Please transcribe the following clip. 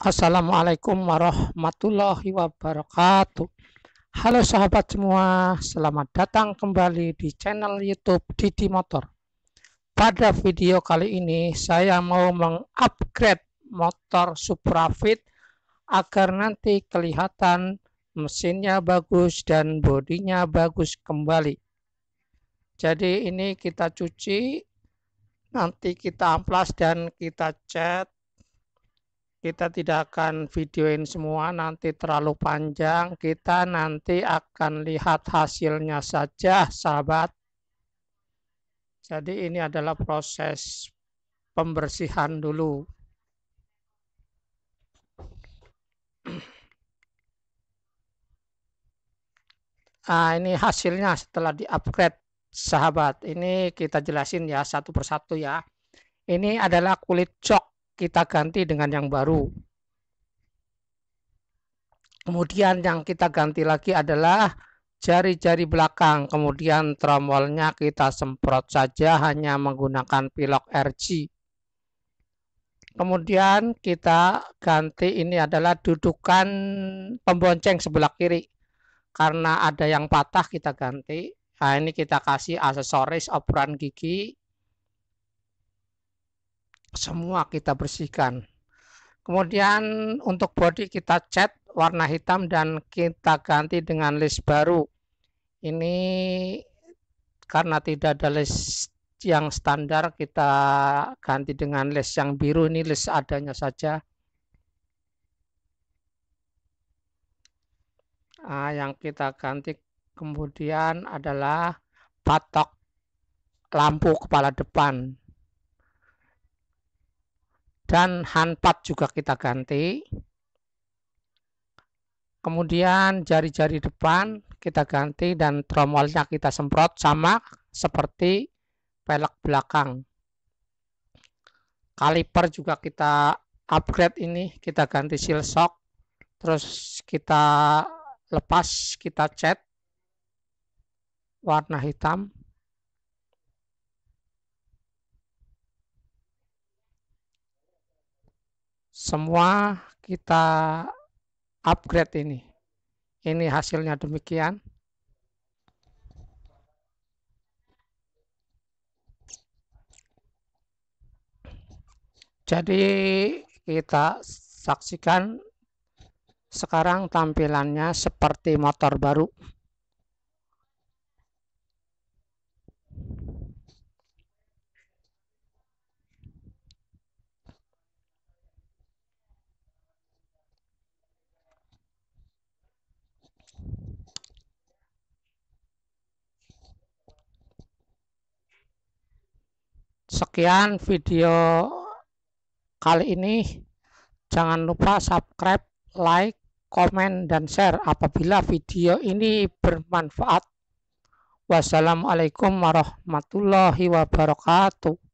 Assalamualaikum warahmatullahi wabarakatuh. Halo sahabat semua, selamat datang kembali di channel YouTube Didi Motor. Pada video kali ini saya mau mengupgrade motor Supra Fit agar nanti kelihatan mesinnya bagus dan bodinya bagus kembali. Jadi ini kita cuci, nanti kita amplas dan kita cat kita tidak akan videoin semua nanti terlalu panjang kita nanti akan lihat hasilnya saja sahabat jadi ini adalah proses pembersihan dulu nah, ini hasilnya setelah di upgrade sahabat ini kita jelasin ya satu persatu ya ini adalah kulit cok kita ganti dengan yang baru. Kemudian yang kita ganti lagi adalah jari-jari belakang. Kemudian tromolnya kita semprot saja hanya menggunakan pilok RG. Kemudian kita ganti ini adalah dudukan pembonceng sebelah kiri. Karena ada yang patah kita ganti. Nah ini kita kasih aksesoris operan gigi semua kita bersihkan. Kemudian untuk body kita cat warna hitam dan kita ganti dengan list baru. Ini karena tidak ada list yang standar kita ganti dengan list yang biru ini list adanya saja. Nah, yang kita ganti kemudian adalah patok lampu kepala depan dan hanpat juga kita ganti. Kemudian jari-jari depan kita ganti dan tromolnya kita semprot sama seperti pelek belakang. Kaliper juga kita upgrade ini, kita ganti seal shock, terus kita lepas, kita cat warna hitam. semua kita upgrade ini. Ini hasilnya demikian. Jadi kita saksikan sekarang tampilannya seperti motor baru. sekian video kali ini. Jangan lupa subscribe, like, komen, dan share apabila video ini bermanfaat. Wassalamualaikum warahmatullahi wabarakatuh.